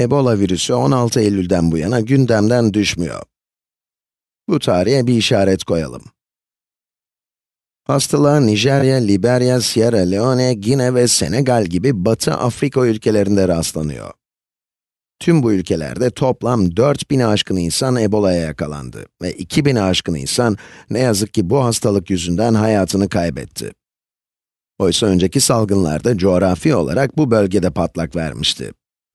Ebola virüsü 16 Eylül'den bu yana gündemden düşmüyor. Bu tarihe bir işaret koyalım. Hastalığa Nijerya, Liberya, Sierra Leone, Gine ve Senegal gibi Batı Afrika ülkelerinde rastlanıyor. Tüm bu ülkelerde toplam 4000 aşkın insan Ebola'ya yakalandı ve 2000 aşkın insan ne yazık ki bu hastalık yüzünden hayatını kaybetti. Oysa önceki salgınlarda coğrafi olarak bu bölgede patlak vermişti.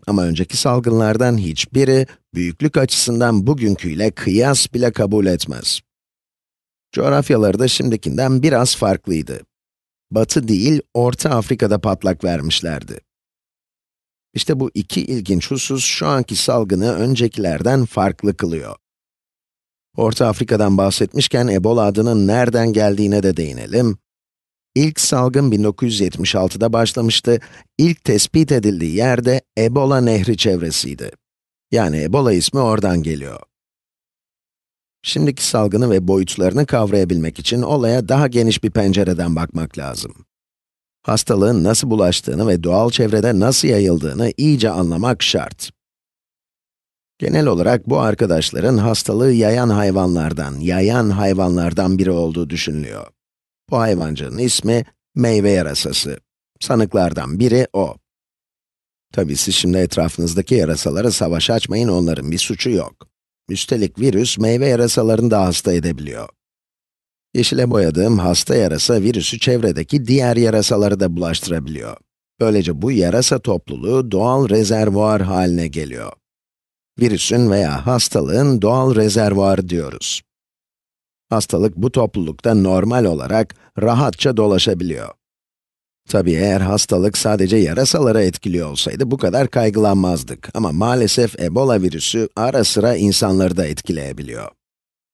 Ama önceki salgınlardan hiçbiri, büyüklük açısından bugünküyle kıyas bile kabul etmez. Coğrafyaları da şimdikinden biraz farklıydı. Batı değil, Orta Afrika'da patlak vermişlerdi. İşte bu iki ilginç husus şu anki salgını öncekilerden farklı kılıyor. Orta Afrika'dan bahsetmişken Ebola adının nereden geldiğine de değinelim. İlk salgın 1976'da başlamıştı. İlk tespit edildiği yerde Ebola Nehri çevresiydi. Yani Ebola ismi oradan geliyor. Şimdiki salgını ve boyutlarını kavrayabilmek için olaya daha geniş bir pencereden bakmak lazım. Hastalığın nasıl bulaştığını ve doğal çevrede nasıl yayıldığını iyice anlamak şart. Genel olarak bu arkadaşların hastalığı yayan hayvanlardan, yayan hayvanlardan biri olduğu düşünülüyor. Bu hayvancının ismi meyve yarasası. Sanıklardan biri o. Tabii siz şimdi etrafınızdaki yarasalara savaş açmayın, onların bir suçu yok. Üstelik virüs meyve yarasalarını da hasta edebiliyor. Yeşile boyadığım hasta yarasa virüsü çevredeki diğer yarasaları da bulaştırabiliyor. Böylece bu yarasa topluluğu doğal rezervuar haline geliyor. Virüsün veya hastalığın doğal rezervuarı diyoruz. Hastalık bu toplulukta normal olarak rahatça dolaşabiliyor. Tabii eğer hastalık sadece yarasalara etkili olsaydı bu kadar kaygılanmazdık ama maalesef Ebola virüsü ara sıra insanları da etkileyebiliyor.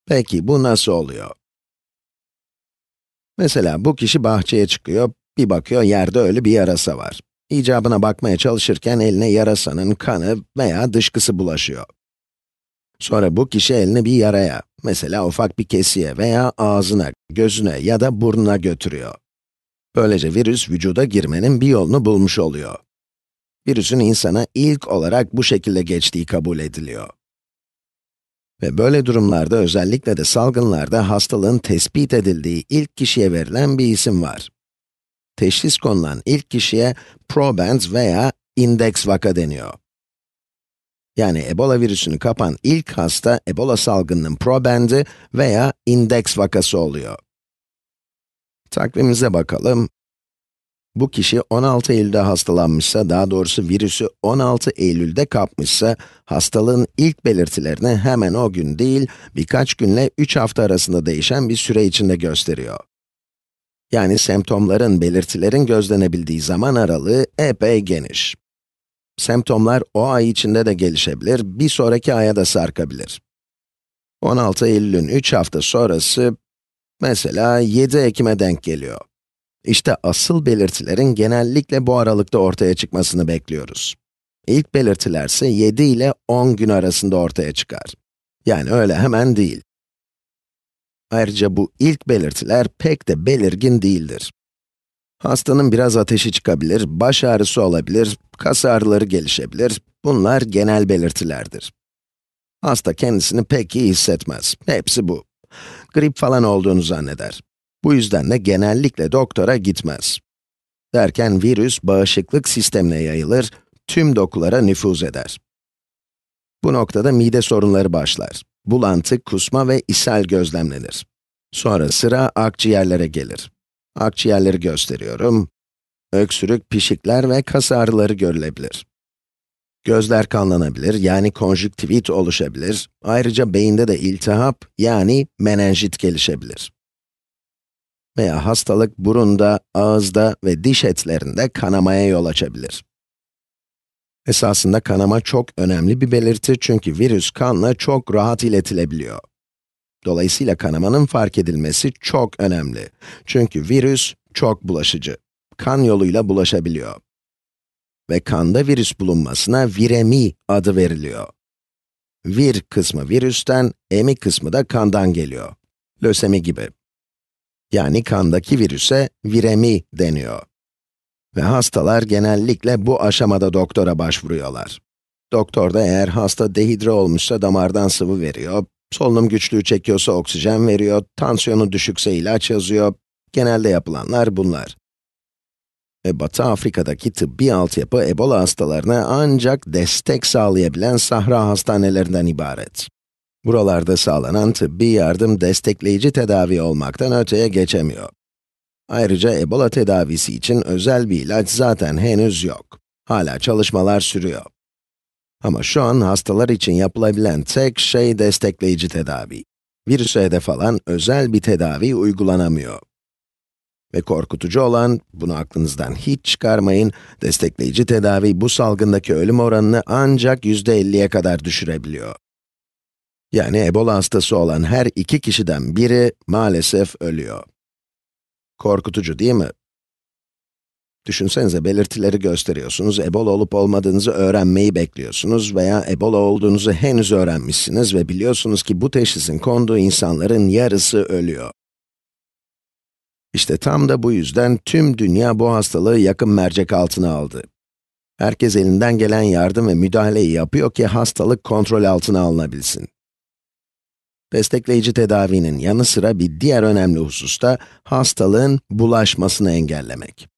Peki bu nasıl oluyor? Mesela bu kişi bahçeye çıkıyor, bir bakıyor yerde ölü bir yarasa var. İcabına bakmaya çalışırken eline yarasanın kanı veya dışkısı bulaşıyor. Sonra bu kişi elini bir yaraya Mesela ufak bir kesiye veya ağzına, gözüne ya da burnuna götürüyor. Böylece virüs vücuda girmenin bir yolunu bulmuş oluyor. Virüsün insana ilk olarak bu şekilde geçtiği kabul ediliyor. Ve böyle durumlarda özellikle de salgınlarda hastalığın tespit edildiği ilk kişiye verilen bir isim var. Teşhis konulan ilk kişiye probans veya index vaka deniyor. Yani Ebola virüsünü kapan ilk hasta Ebola salgınının probendi veya indeks vakası oluyor. Takvimimize bakalım. Bu kişi 16 Eylül'de hastalanmışsa, daha doğrusu virüsü 16 Eylül'de kapmışsa, hastalığın ilk belirtilerini hemen o gün değil, birkaç günle 3 hafta arasında değişen bir süre içinde gösteriyor. Yani semptomların, belirtilerin gözlenebildiği zaman aralığı epey geniş. Semptomlar o ay içinde de gelişebilir, bir sonraki aya da sarkabilir. 16 Eylül'ün 3 hafta sonrası, mesela 7 Ekim'e denk geliyor. İşte asıl belirtilerin genellikle bu aralıkta ortaya çıkmasını bekliyoruz. İlk belirtiler ise 7 ile 10 gün arasında ortaya çıkar. Yani öyle hemen değil. Ayrıca bu ilk belirtiler pek de belirgin değildir. Hastanın biraz ateşi çıkabilir, baş ağrısı olabilir, kas ağrıları gelişebilir. Bunlar genel belirtilerdir. Hasta kendisini pek iyi hissetmez. Hepsi bu. Grip falan olduğunu zanneder. Bu yüzden de genellikle doktora gitmez. Derken virüs bağışıklık sistemine yayılır, tüm dokulara nüfuz eder. Bu noktada mide sorunları başlar. Bulantı, kusma ve ishal gözlemlenir. Sonra sıra akciğerlere gelir. Akciğerleri gösteriyorum. Öksürük, pişikler ve kas ağrıları görülebilir. Gözler kanlanabilir, yani konjüktivit oluşabilir. Ayrıca beyinde de iltihap, yani menenjit gelişebilir. Veya hastalık burunda, ağızda ve diş etlerinde kanamaya yol açabilir. Esasında kanama çok önemli bir belirti çünkü virüs kanla çok rahat iletilebiliyor. Dolayısıyla kanamanın fark edilmesi çok önemli. Çünkü virüs çok bulaşıcı. Kan yoluyla bulaşabiliyor. Ve kanda virüs bulunmasına viremi adı veriliyor. Vir kısmı virüsten, emi kısmı da kandan geliyor. Lösemi gibi. Yani kandaki virüse viremi deniyor. Ve hastalar genellikle bu aşamada doktora başvuruyorlar. Doktor da eğer hasta dehidre olmuşsa damardan sıvı veriyor, Solunum güçlüğü çekiyorsa oksijen veriyor, tansiyonu düşükse ilaç yazıyor. Genelde yapılanlar bunlar. Ve Batı Afrika'daki tıbbi altyapı Ebola hastalarına ancak destek sağlayabilen Sahra hastanelerinden ibaret. Buralarda sağlanan tıbbi yardım destekleyici tedavi olmaktan öteye geçemiyor. Ayrıca Ebola tedavisi için özel bir ilaç zaten henüz yok. Hala çalışmalar sürüyor. Ama şu an hastalar için yapılabilen tek şey destekleyici tedavi. Virüse hedef alan özel bir tedavi uygulanamıyor. Ve korkutucu olan, bunu aklınızdan hiç çıkarmayın, destekleyici tedavi bu salgındaki ölüm oranını ancak yüzde %50'ye kadar düşürebiliyor. Yani Ebola hastası olan her iki kişiden biri maalesef ölüyor. Korkutucu değil mi? Düşünsenize belirtileri gösteriyorsunuz, Ebola olup olmadığınızı öğrenmeyi bekliyorsunuz veya Ebola olduğunuzu henüz öğrenmişsiniz ve biliyorsunuz ki bu teşhisin konduğu insanların yarısı ölüyor. İşte tam da bu yüzden tüm dünya bu hastalığı yakın mercek altına aldı. Herkes elinden gelen yardım ve müdahaleyi yapıyor ki hastalık kontrol altına alınabilsin. Destekleyici tedavinin yanı sıra bir diğer önemli husus da hastalığın bulaşmasını engellemek.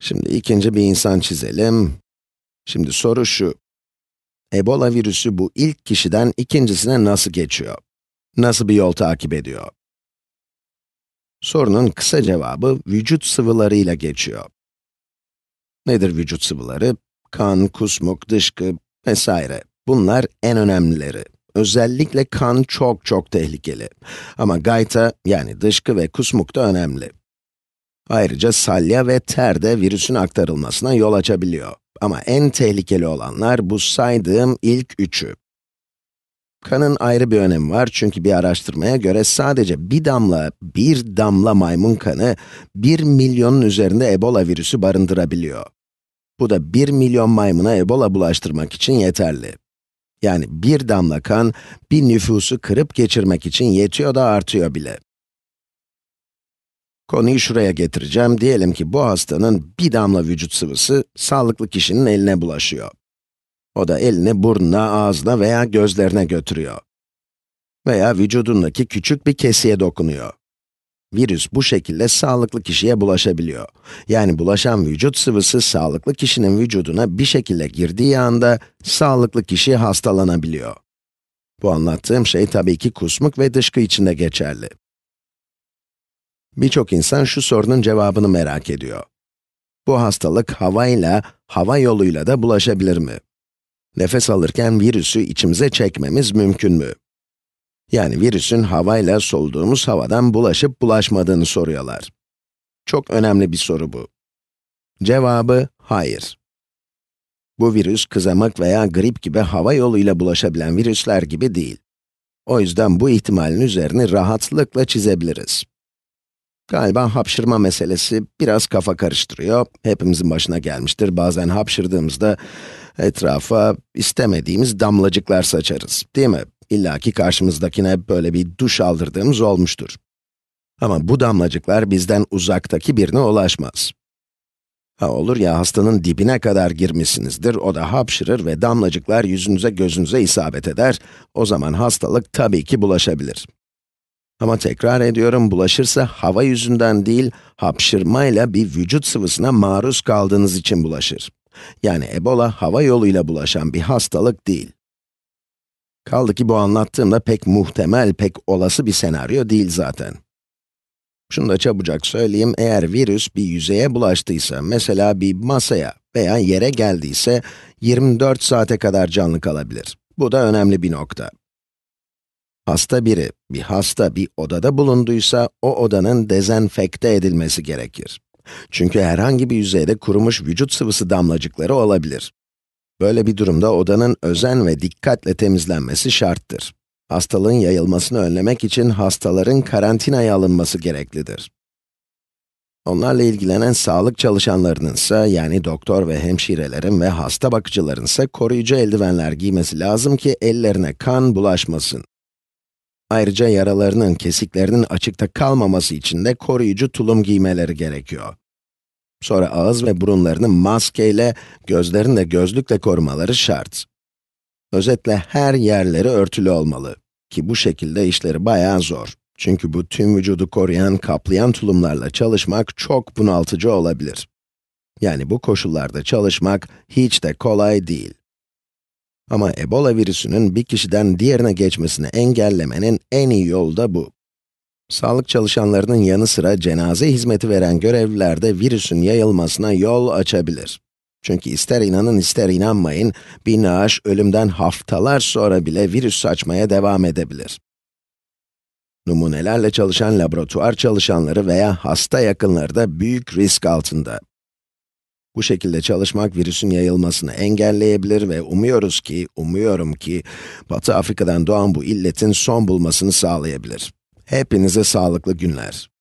Şimdi ikinci bir insan çizelim. Şimdi soru şu. Ebola virüsü bu ilk kişiden ikincisine nasıl geçiyor? Nasıl bir yol takip ediyor? Sorunun kısa cevabı vücut sıvılarıyla geçiyor. Nedir vücut sıvıları? Kan, kusmuk, dışkı vesaire. Bunlar en önemlileri. Özellikle kan çok çok tehlikeli. Ama gayta yani dışkı ve kusmuk da önemli. Ayrıca salya ve ter de virüsün aktarılmasına yol açabiliyor. Ama en tehlikeli olanlar bu saydığım ilk üçü. Kanın ayrı bir önemi var çünkü bir araştırmaya göre sadece bir damla, bir damla maymun kanı bir milyonun üzerinde Ebola virüsü barındırabiliyor. Bu da bir milyon maymuna Ebola bulaştırmak için yeterli. Yani bir damla kan, bir nüfusu kırıp geçirmek için yetiyor da artıyor bile. Konuyu şuraya getireceğim. Diyelim ki bu hastanın bir damla vücut sıvısı sağlıklı kişinin eline bulaşıyor. O da elini burnuna, ağzına veya gözlerine götürüyor. Veya vücudundaki küçük bir kesiye dokunuyor. Virüs bu şekilde sağlıklı kişiye bulaşabiliyor. Yani bulaşan vücut sıvısı sağlıklı kişinin vücuduna bir şekilde girdiği anda sağlıklı kişi hastalanabiliyor. Bu anlattığım şey tabii ki kusmuk ve dışkı için de geçerli. Birçok insan şu sorunun cevabını merak ediyor. Bu hastalık havayla, hava yoluyla da bulaşabilir mi? Nefes alırken virüsü içimize çekmemiz mümkün mü? Yani virüsün havayla solduğumuz havadan bulaşıp bulaşmadığını soruyorlar. Çok önemli bir soru bu. Cevabı hayır. Bu virüs kızamık veya grip gibi hava yoluyla bulaşabilen virüsler gibi değil. O yüzden bu ihtimalin üzerine rahatlıkla çizebiliriz. Galiba hapşırma meselesi biraz kafa karıştırıyor. Hepimizin başına gelmiştir. Bazen hapşırdığımızda etrafa istemediğimiz damlacıklar saçarız, değil mi? İlla ki karşımızdakine böyle bir duş aldırdığımız olmuştur. Ama bu damlacıklar bizden uzaktaki birine ulaşmaz. Ha olur ya hastanın dibine kadar girmişsinizdir, o da hapşırır ve damlacıklar yüzünüze gözünüze isabet eder. O zaman hastalık tabii ki bulaşabilir. Ama tekrar ediyorum, bulaşırsa hava yüzünden değil, hapşırmayla bir vücut sıvısına maruz kaldığınız için bulaşır. Yani Ebola, hava yoluyla bulaşan bir hastalık değil. Kaldı ki bu anlattığımda pek muhtemel, pek olası bir senaryo değil zaten. Şunu da çabucak söyleyeyim, eğer virüs bir yüzeye bulaştıysa, mesela bir masaya veya yere geldiyse, 24 saate kadar canlı kalabilir. Bu da önemli bir nokta. Hasta biri, bir hasta bir odada bulunduysa, o odanın dezenfekte edilmesi gerekir. Çünkü herhangi bir yüzeyde kurumuş vücut sıvısı damlacıkları olabilir. Böyle bir durumda odanın özen ve dikkatle temizlenmesi şarttır. Hastalığın yayılmasını önlemek için hastaların karantinaya alınması gereklidir. Onlarla ilgilenen sağlık çalışanlarının ise, yani doktor ve hemşirelerin ve hasta bakıcıların ise koruyucu eldivenler giymesi lazım ki ellerine kan bulaşmasın. Ayrıca yaralarının, kesiklerinin açıkta kalmaması için de koruyucu tulum giymeleri gerekiyor. Sonra ağız ve burunlarını maskeyle, gözlerini de gözlükle korumaları şart. Özetle her yerleri örtülü olmalı. Ki bu şekilde işleri bayağı zor. Çünkü bu tüm vücudu koruyan, kaplayan tulumlarla çalışmak çok bunaltıcı olabilir. Yani bu koşullarda çalışmak hiç de kolay değil. Ama Ebola virüsünün bir kişiden diğerine geçmesini engellemenin en iyi yolu da bu. Sağlık çalışanlarının yanı sıra cenaze hizmeti veren görevliler de virüsün yayılmasına yol açabilir. Çünkü ister inanın ister inanmayın, bir naaş ölümden haftalar sonra bile virüs saçmaya devam edebilir. Numunelerle çalışan laboratuvar çalışanları veya hasta yakınları da büyük risk altında. Bu şekilde çalışmak virüsün yayılmasını engelleyebilir ve umuyoruz ki, umuyorum ki, Batı Afrika'dan doğan bu illetin son bulmasını sağlayabilir. Hepinize sağlıklı günler.